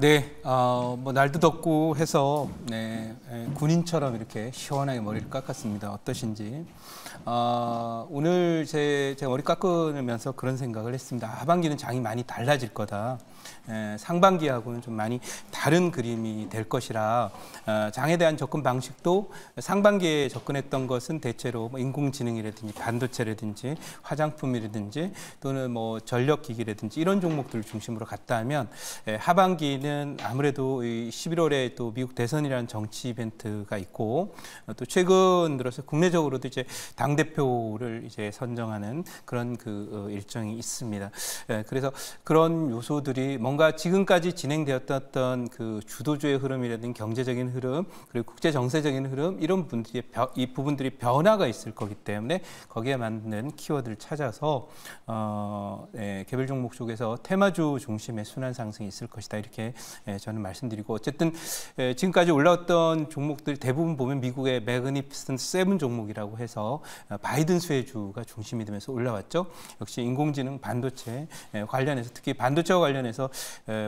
네, 어, 뭐 날도 덥고 해서 네, 예, 군인처럼 이렇게 시원하게 머리를 깎았습니다. 어떠신지? 어, 오늘 제, 제 머리 깎으면서 그런 생각을 했습니다. 하반기는 장이 많이 달라질 거다. 상반기하고는 좀 많이 다른 그림이 될 것이라 어, 장에 대한 접근 방식도 상반기에 접근했던 것은 대체로 뭐 인공지능이라든지 반도체라든지 화장품이라든지 또는 뭐 전력기기라든지 이런 종목들을 중심으로 갔다면 하반기는 아무래도 11월에 또 미국 대선이라는 정치 이벤트가 있고 어, 또 최근 들어서 국내적으로도 이제 당 대표를 이제 선정하는 그런 그 어, 일정이 있습니다. 그래서 그런 요소들이 뭔가 지금까지 진행되었던 그 주도주의 흐름이라든 경제적인 흐름 그리고 국제 정세적인 흐름 이런 분들이 이 부분들이 변화가 있을 거기 때문에 거기에 맞는 키워드를 찾아서 어, 예, 개별 종목 쪽에서 테마주 중심의 순환 상승이 있을 것이다 이렇게 예, 저는 말씀드리고 어쨌든 예, 지금까지 올라왔던 종목들 대부분 보면 미국의 매그니피슨 세븐 종목이라고 해서 어, 바이든 수혜주가 중심이 되면서 올라왔죠. 역시 인공지능 반도체 예, 관련해서 특히 반도체와 관련해서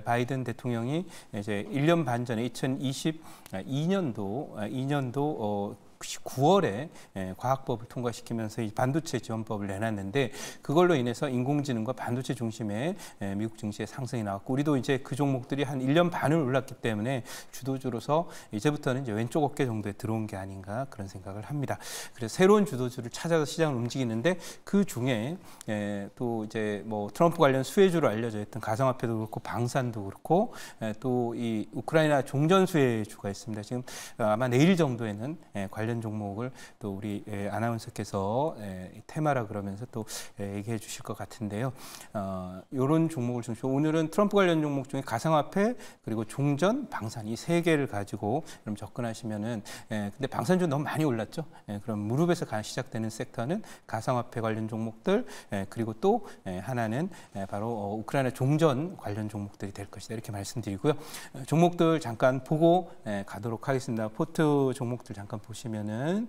바이든 대통령이 이제 1년 반 전에 2022년도 2년도 아, 9월에 예, 과학법을 통과시키면서 이 반도체 지원법을 내놨는데 그걸로 인해서 인공지능과 반도체 중심의 예, 미국 증시의 상승이 나왔고 우리도 이제 그 종목들이 한 1년 반을 올랐기 때문에 주도주로서 이제부터는 이제 왼쪽 어깨 정도에 들어온 게 아닌가 그런 생각을 합니다. 그래서 새로운 주도주를 찾아서 시장을 움직이는데 그 중에 예, 또 이제 뭐 트럼프 관련 수혜주로 알려져 있던 가상화폐도 그렇고 방산도 그렇고 또 이 우크라이나 종전 수혜주가 있습니다. 지금 아마 내일 정도에는 관련 관련 종목을 또 우리 예, 아나운서께서 예, 테마라 그러면서 또 예, 얘기해 주실 것 같은데요. 어, 이런 종목을 중심 오늘은 트럼프 관련 종목 중에 가상화폐 그리고 종전, 방산 이 세 개를 가지고 그 접근하시면은 예, 근데 방산주 너무 많이 올랐죠. 예, 그럼 무릎에서 가 시작되는 섹터는 가상화폐 관련 종목들 예, 그리고 또 예, 하나는 예, 바로 어, 우크라이나 종전 관련 종목들이 될 것이다 이렇게 말씀드리고요. 어, 종목들 잠깐 보고 예, 가도록 하겠습니다. 포트 종목들 잠깐 보시면. 보면은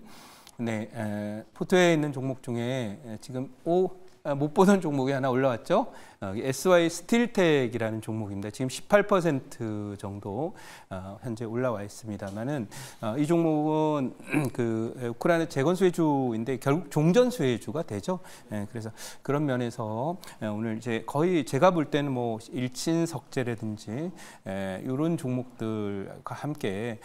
네, 포트에 있는 종목 중에 지금 O 아, 못 보던 종목이 하나 올라왔죠. 어, SY 스틸텍이라는 종목입니다. 지금 18% 정도 어, 현재 올라와 있습니다만은 어, 이 종목은 그 우크라이나 재건수 회주인데 결국 종전수 회주가 되죠. 예, 그래서 그런 면에서 오늘 이제 거의 제가 볼 때는 뭐 일친 석재라든지 이런 종목들과 함께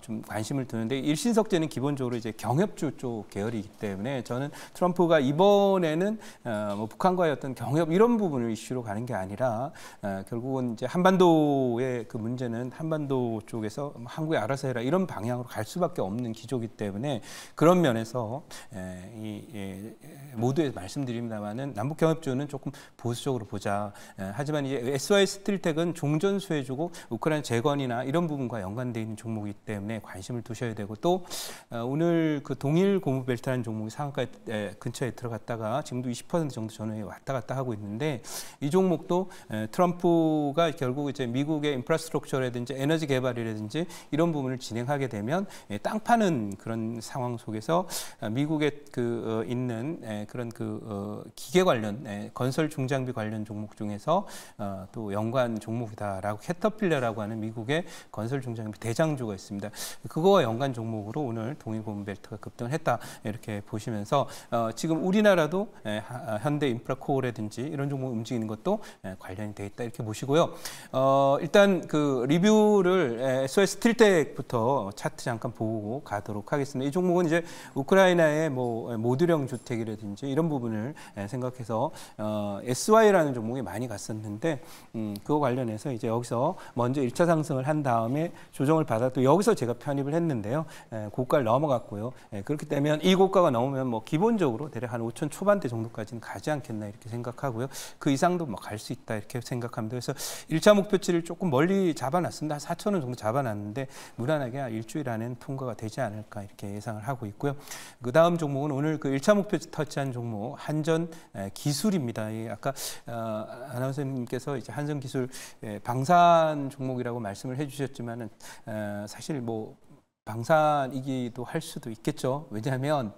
좀 관심을 두는데 일신 석재는 기본적으로 이제 경협주 쪽 계열이기 때문에 저는 트럼프가 이번에는 어, 뭐 북한과의 어떤 경협 이런 부분을 이슈로 가는 게 아니라 어, 결국은 이제 한반도의 그 문제는 한반도 쪽에서 뭐 한국이 알아서 해라 이런 방향으로 갈 수밖에 없는 기조기 때문에 그런 면에서 예, 이 예, 모두에 말씀드립니다만은 남북 경협조는 조금 보수적으로 보자. 예, 하지만 이제 SYS 스틸텍은 종전 수혜주고 우크라이나 재건이나 이런 부분과 연관돼 있는 종목이기 때문에 관심을 두셔야 되고 또 어, 오늘 그 동일 고무벨트라는 종목이 상한에 근처에 들어갔다가 지금도 20% 40% 정도 전후에 왔다 갔다 하고 있는데 이 종목도 트럼프가 결국 이제 미국의 인프라스트럭처라든지 에너지 개발이라든지 이런 부분을 진행하게 되면 땅 파는 그런 상황 속에서 어, 미국에 그 어, 있는 그런 그 어, 기계 관련 건설 중장비 관련 종목 중에서 또 연관 종목이다라고 캐터필러라고 하는 미국의 건설 중장비 대장주가 있습니다. 그거와 연관 종목으로 오늘 동일본벨트가 급등을 했다 이렇게 보시면서 지금 우리나라도 어, 현대 인프라 코어라든지 이런 종목 움직이는 것도 예, 관련이 돼 있다 이렇게 보시고요. 어, 일단 그 리뷰를 예, SOS 틸텍부터 차트 잠깐 보고 가도록 하겠습니다. 이 종목은 이제 우크라이나의 뭐 예, 모듈형 주택이라든지 이런 부분을 생각해서 어, SY라는 종목이 많이 갔었는데 음, 그거 관련해서 이제 여기서 먼저 1차 상승을 한 다음에 조정을 받았고 여기서 제가 편입을 했는데요. 에, 고가를 넘어갔고요. 에, 그렇기 때문에 이 고가가 넘으면 뭐 기본적으로 대략 한 5천 초반대 정도까지 있으 가지 않겠나 이렇게 생각하고요. 그 이상도 뭐 갈 수 있다 이렇게 생각합니다. 그래서 1차 목표치를 조금 멀리 잡아놨습니다. 4천 원 정도 잡아놨는데 무난하게 일주일 안에는 통과가 되지 않을까 이렇게 예상을 하고 있고요. 그 다음 종목은 오늘 그 1차 목표치 터치한 종목 한전 기술입니다. 아까 어, 아나운서님께서 이제 한전 기술 방산 종목이라고 말씀을 해주셨지만은 어, 사실 뭐 방산이기도 할 수도 있겠죠. 왜냐하면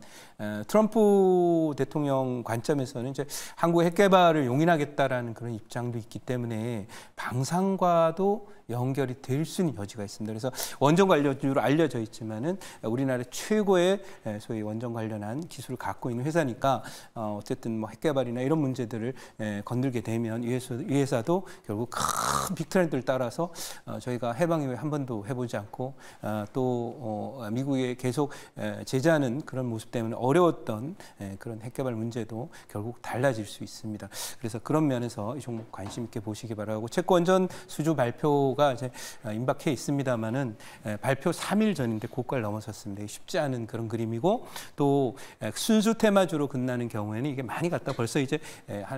트럼프 대통령 관점에서는 이제 한국 핵개발을 용인하겠다라는 그런 입장도 있기 때문에 방산과도 연결이 될 수는 여지가 있습니다. 그래서 원전 관련주로 알려져 있지만은 우리나라 최고의 예, 소위 원전 관련한 기술을 갖고 있는 회사니까 어, 어쨌든 뭐 핵개발이나 이런 문제들을 예, 건들게 되면 이 회사, 도 결국 큰 빅트렌드를 따라서 어, 저희가 해방 이후에 한 번도 해보지 않고 어, 또 미국에 계속 예, 제재하는 그런 모습 때문에 어려웠던 그런 핵개발 문제도 결국 달라질 수 있습니다. 그래서 그런 면에서 이 종목 관심 있게 보시기 바라고 채권전 수주 발표 발표가 이제 어, 임박해 있습니다만은 발표 3일 전인데 고가를 넘어섰습니다. 쉽지 않은 그런 그림이고 또 순수 테마주로 끝나는 경우에는 이게 많이 갔다 벌써 이제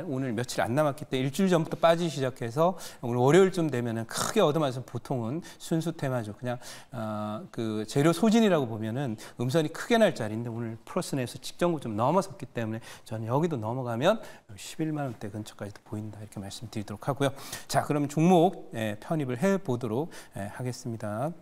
오늘 며칠 안 남았기 때문에 일주일 전부터 빠지기 시작해서 오늘 월요일쯤 되면은 크게 얻어맞은 보통은 순수 테마주 그냥 어, 그 재료 소진이라고 보면은 음선이 크게 날 자리인데 오늘 플러스 내에서 직전고 좀 넘어섰기 때문에 저는 여기도 넘어가면 11만 원대 근처까지도 보인다 이렇게 말씀드리도록 하고요. 자 그럼 종목 편입을 해. 보도록 예, 하겠습니다.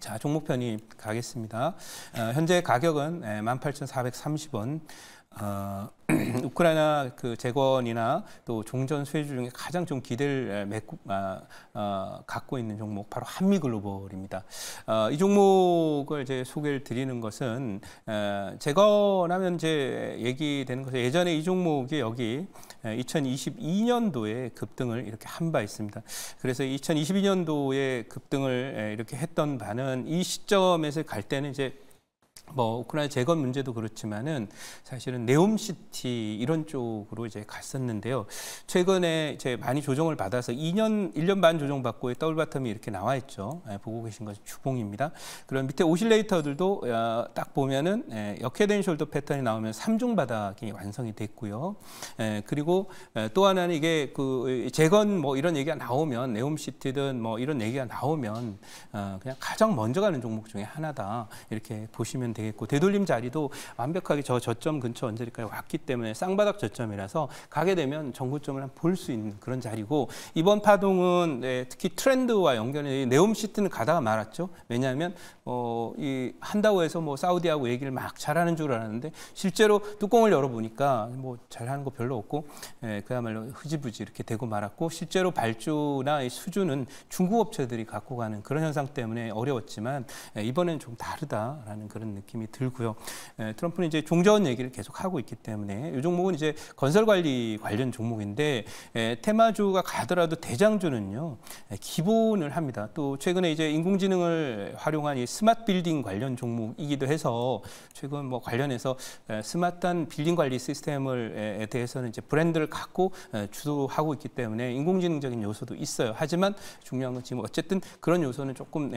자, 종목 편입 가겠습니다. 어, 현재 가격은 18,430원. 예, 아, 우크라이나 그 재건이나 또 종전 수혜주 중에 가장 좀 기대를 맺고, 아, 아, 갖고 있는 종목 바로 한미 글로벌입니다. 아, 이 종목을 이제 소개를 드리는 것은 아, 재건하면 이제 얘기되는 것은 예전에 이 종목이 여기 2022년도에 급등을 이렇게 한 바 있습니다. 그래서 2022년도에 급등을 이렇게 했던 바는 이 시점에서 갈 때는 이제 뭐 우크라이나 재건 문제도 그렇지만은 사실은 네옴시티 이런 쪽으로 이제 갔었는데요. 최근에 이제 많이 조정을 받아서 2년 1년 반 조정 받고 더블 바텀이 이렇게 나와 있죠. 예, 보고 계신 것이주봉입니다 그럼 밑에 오실레이터들도 야, 어, 딱 보면은 예, 역회된 숄더 패턴이 나오면 3중 바닥이 완성이 됐고요. 예, 그리고 예, 또 하나는 이게 그 재건 뭐 이런 얘기가 나오면 네옴시티든 뭐 이런 얘기가 나오면 어, 그냥 가장 먼저 가는 종목 중에 하나다 이렇게 보시면. 되겠고 되돌림 자리도 완벽하게 저 저점 근처 언저리까지 왔기 때문에 쌍바닥 저점이라서 가게 되면 전고점을볼 수 있는 그런 자리고 이번 파동은 네, 특히 트렌드와 연결해내옴 시트는 가다가 말았죠. 왜냐하면 어, 이 한다고 해서 뭐 사우디하고 얘기를 막 잘하는 줄 알았는데 실제로 뚜껑을 열어보니까 뭐 잘하는 거 별로 없고 예, 그야말로 흐지부지 이렇게 되고 말았고 실제로 발주나 수주는 중국 업체들이 갖고 가는 그런 현상 때문에 어려웠지만 예, 이번엔 좀 다르다라는 그런 느낌. 느낌이 들고요. 예, 트럼프는 이제 종전 얘기를 계속 하고 있기 때문에 이 종목은 이제 건설 관리 관련 종목인데 예, 테마주가 가더라도 대장주는요 예, 기본을 합니다. 또 최근에 이제 인공지능을 활용한 이 스마트 빌딩 관련 종목이기도 해서 최근 뭐 관련해서 스마트한 빌딩 관리 시스템을 대해서는 이제 브랜드를 갖고 주도하고 있기 때문에 인공지능적인 요소도 있어요. 하지만 중요한 건 지금 어쨌든 그런 요소는 조금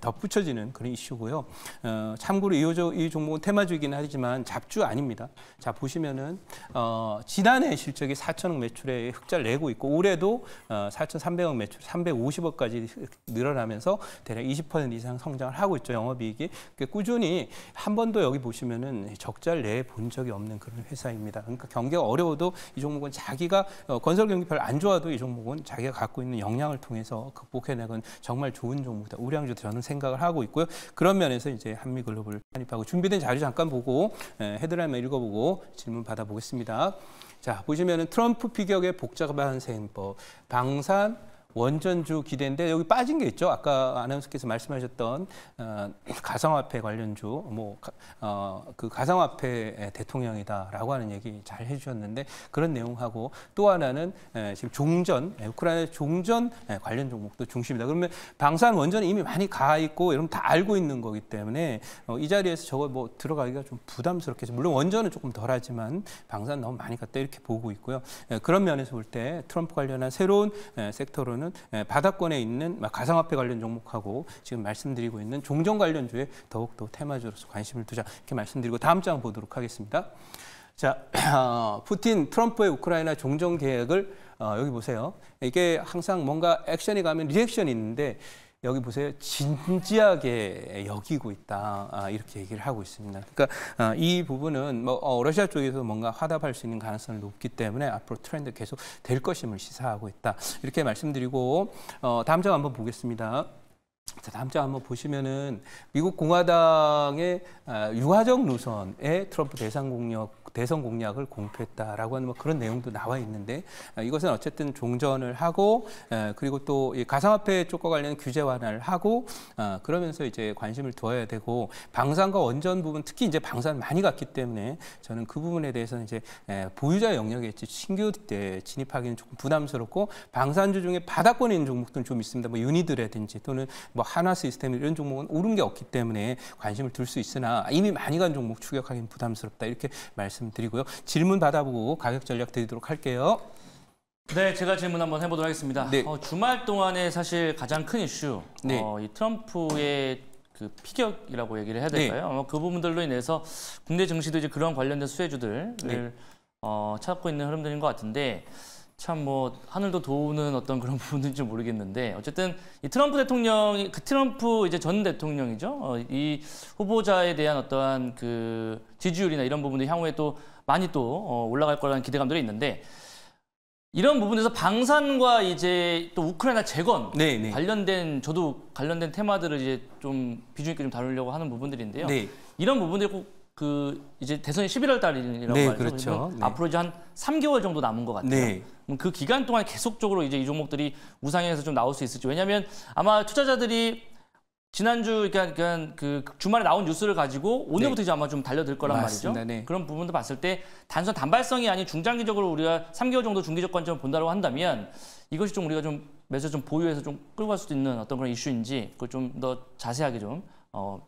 덧붙여지는 그런 이슈고요. 어, 참고로 이, 종목은 테마주이긴 하지만 잡주 아닙니다. 자 보시면은 어, 지난해 실적이 4천억 매출에 흑자를 내고 있고 올해도 어, 4,300억 매출 350억까지 늘어나면서 대략 20% 이상 성장을 하고 있죠 영업이익이 그러니까 꾸준히 한 번도 여기 보시면은 적자를 내 본 적이 없는 그런 회사입니다. 그러니까 경기가 어려워도 이 종목은 자기가 어, 건설 경기 별로 안 좋아도 이 종목은 자기가 갖고 있는 역량을 통해서 극복해내건 정말 좋은 종목이다. 우량주 저는 생각을 하고 있고요. 그런 면에서 이제 한미 글로벌 한입하고 준비된 자료 잠깐 보고 예, 헤드라인만 읽어보고 질문 받아보겠습니다. 자 보시면은 트럼프 피격의 복잡한 셈법, 방산, 원전주 기대인데 여기 빠진 게 있죠. 아까 아나운서께서 말씀하셨던 어, 가상화폐 관련주, 뭐그 어, 가상화폐 대통령이다라고 하는 얘기 잘 해주셨는데 그런 내용하고 또 하나는 지금 종전, 에, 우크라이나 종전 관련 종목도 중심이다. 그러면 방산 원전이 이미 많이 가 있고 여러분 다 알고 있는 거기 때문에 어, 이 자리에서 저거 뭐 들어가기가 좀 부담스럽게 해서 물론 원전은 조금 덜하지만 방산 너무 많이 갔다 이렇게 보고 있고요. 그런 면에서 볼 때 트럼프 관련한 새로운 섹터로는 보면은 예, 바닥권에 있는 가상화폐 관련 종목하고 지금 말씀드리고 있는 종전 관련주에 더욱 더 테마주로서 관심을 두자 이렇게 말씀드리고 다음 장 보도록 하겠습니다. 자, 어, 푸틴 트럼프의 우크라이나 종전 계획을 어, 여기 보세요. 이게 항상 뭔가 액션이 가면 리액션이 있는데 여기 보세요. 진지하게 여기고 있다. 아, 이렇게 얘기를 하고 있습니다. 그러니까 아, 이 부분은 뭐 어, 러시아 쪽에서 뭔가 화답할 수 있는 가능성이 높기 때문에 앞으로 트렌드 계속 될 것임을 시사하고 있다. 이렇게 말씀드리고 어, 다음 장 한번 보겠습니다. 자, 다음 장 한번 보시면은 미국 공화당의 아, 유화적 노선의 트럼프 대상 공력 대선 공약을 공표했다라고 하는 뭐 그런 내용도 나와 있는데 아, 이것은 어쨌든 종전을 하고 아, 그리고 또 가상화폐 쪽과 관련 규제 완화를 하고 아, 그러면서 이제 관심을 두어야 되고 방산과 원전 부분 특히 이제 방산 많이 갔기 때문에 저는 그 부분에 대해서는 이제 보유자 영역에 신규 진입하기는 조금 부담스럽고 방산주 중에 바닥권에 있는 종목들은 좀 있습니다. 뭐 유니드라든지 또는 뭐 하나 시스템 이런 종목은 오른 게 없기 때문에 관심을 둘 수 있으나 이미 많이 간 종목 추격하기는 부담스럽다 이렇게 말씀. 말씀드리고요. 질문 받아보고 가격 전략 드리도록 할게요. 네, 제가 질문 한번 해보도록 하겠습니다. 네. 어, 주말 동안에 사실 가장 큰 이슈, 네. 어, 이 트럼프의 그 피격이라고 얘기를 해야 될까요? 네. 어, 그 부분들로 인해서 국내 증시도 이제 그런 관련된 수혜주들을 네. 어, 찾고 있는 흐름들인 것 같은데 참뭐 하늘도 도우는 어떤 그런 부분인지 모르겠는데 어쨌든 이 트럼프 대통령이 그 트럼프 이제 전 대통령이죠. 어, 이 후보자에 대한 어떠한 그 지지율이나 이런 부분도 향후에 또 많이 또 어, 올라갈 거라는 기대감들이 있는데 이런 부분에서 방산과 이제 또 우크라이나 재건 네네. 네. 관련된 저도 관련된 테마들을 이제 좀 비중 있게 좀 다루려고 하는 부분들인데요. 네. 이런 부분들 이꼭 그 이제 대선이 11월 달이라고 네, 말해 그렇죠. 네. 앞으로 이제 한 3개월 정도 남은 것 같아요. 네. 그 기간 동안 계속적으로 이제 이 종목들이 우상향에서 좀 나올 수 있을지 왜냐하면 아마 투자자들이 지난주 그 그러니까 그 주말에 나온 뉴스를 가지고 오늘부터 네. 이제 아마 좀 달려들 거란 맞습니다. 말이죠. 네. 그런 부분도 봤을 때 단순 단발성이 아닌 중장기적으로 우리가 3개월 정도 중기적 관점을 본다고 한다면 이것이 좀 우리가 좀 매수 좀 보유해서 좀 끌고 갈 수도 있는 어떤 그런 이슈인지 그걸 좀더 자세하게 좀 어,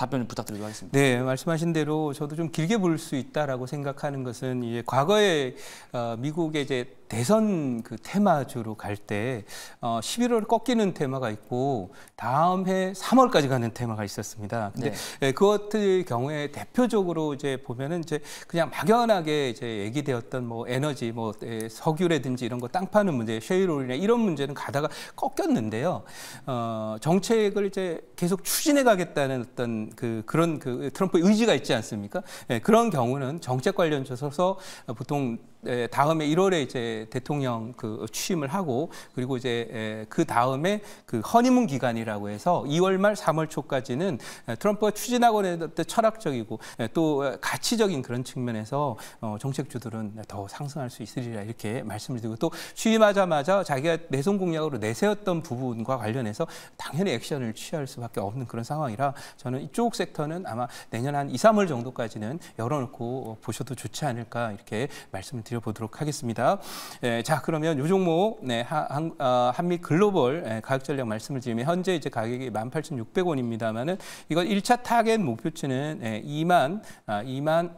답변 을 부탁드리도록 하겠습니다. 네, 말씀하신 대로 저도 좀 길게 볼 수 있다라고 생각하는 것은 이제 과거에 어, 미국의 이제 대선 그 테마주로 갈때 어, 11월 꺾이는 테마가 있고 다음 해 3월까지 가는 테마가 있었습니다. 근데 네. 예, 그것들 경우에 대표적으로 이제 보면은 이제 그냥 막연하게 이제 얘기되었던 뭐 에너지 뭐 예, 석유라든지 이런 거 땅 파는 문제, 쉐일오이나 이런 문제는 가다가 꺾였는데요. 어, 정책을 이제 계속 추진해 가겠다는 어떤 그 그런 그 트럼프의 지가 있지 않습니까? 예, 그런 경우는 정책 관련 조서서 보통 예, 다음에 1월에 이제 대통령 그 취임을 하고 그리고 이제 예, 그 다음에 그 허니문 기간이라고 해서 2월 말 3월 초까지는 예, 트럼프가 추진하고 있는 철학적이고 또 가치적인 그런 측면에서 어, 정책주들은 더 상승할 수 있으리라 이렇게 말씀을 드리고 또 취임하자마자 자기가 내선 공약으로 내세웠던 부분과 관련해서 당연히 액션을 취할 수밖에 없는 그런 상황이라 저는 이쪽 섹터는 아마 내년 한 2, 3월 정도까지는 열어놓고 보셔도 좋지 않을까 이렇게 말씀을 드립니다. 드려보도록 하겠습니다. 예, 자 그러면 요 종목 네, 한, 어, 한미 글로벌 예, 가격 전략 말씀을 드리면 현재 이제 가격이 18,600원입니다만은 이건 1차 타겟 목표치는 예, 2만 아, 2만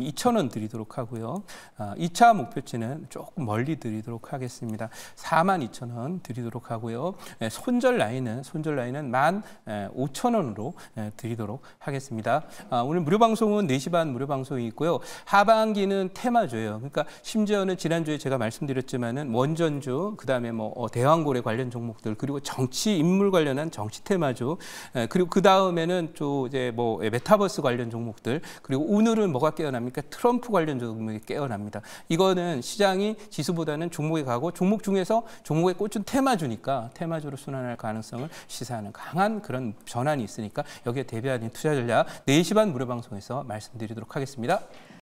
2,000원 드리도록 하고요. 2차 아, 목표치는 조금 멀리 드리도록 하겠습니다. 42,000원 드리도록 하고요. 예, 손절 라인은 손절 라인은 15,000원으로 예, 예, 드리도록 하겠습니다. 아, 오늘 무료 방송은 4시 반 무료 방송이 있고요. 하반기는 테마주예요. 그러니까 심지어는 지난주에 제가 말씀드렸지만은 원전주, 그다음에 뭐 어, 대왕고래 관련 종목들 그리고 정치 인물 관련한 정치 테마주 그리고 그다음에는 또 이제 뭐 메타버스 관련 종목들 그리고 오늘은 뭐가 깨어나면 납니까? 그러니까 트럼프 관련 종목이 깨어납니다. 이거는 시장이 지수보다는 종목에 가고 종목 중에서 종목에 꽂힌 테마주니까 테마주로 순환할 가능성을 시사하는 강한 그런 전환이 있으니까 여기에 대비하는 투자 전략 4시 반 무료 방송에서 말씀드리도록 하겠습니다.